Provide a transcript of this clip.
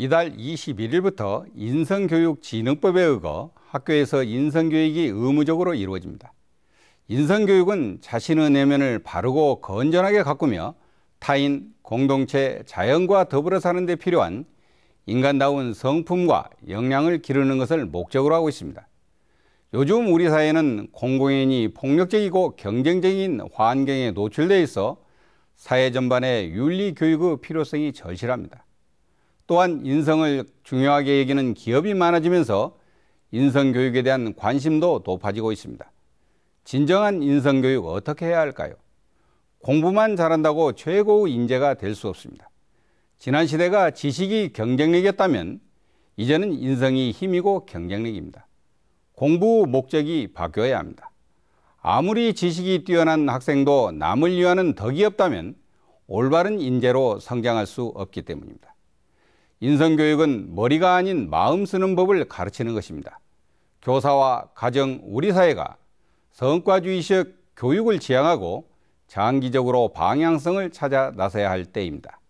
이달 21일부터 인성교육진흥법에 의거 학교에서 인성교육이 의무적으로 이루어집니다. 인성교육은 자신의 내면을 바르고 건전하게 가꾸며 타인, 공동체, 자연과 더불어 사는 데 필요한 인간다운 성품과 역량을 기르는 것을 목적으로 하고 있습니다. 요즘 우리 사회는 공공연히 폭력적이고 경쟁적인 환경에 노출돼 있어 사회 전반의 윤리 교육의 필요성이 절실합니다. 또한 인성을 중요하게 여기는 기업이 많아지면서 인성교육에 대한 관심도 높아지고 있습니다. 진정한 인성교육 어떻게 해야 할까요? 공부만 잘한다고 최고의 인재가 될 수 없습니다. 지난 시대가 지식이 경쟁력이었다면 이제는 인성이 힘이고 경쟁력입니다. 공부 목적이 바뀌어야 합니다. 아무리 지식이 뛰어난 학생도 남을 위하는 덕이 없다면 올바른 인재로 성장할 수 없기 때문입니다. 인성교육은 머리가 아닌 마음 쓰는 법을 가르치는 것입니다. 교사와 가정, 우리 사회가 성과주의식 교육을 지향하고 장기적으로 방향성을 찾아 나서야 할 때입니다.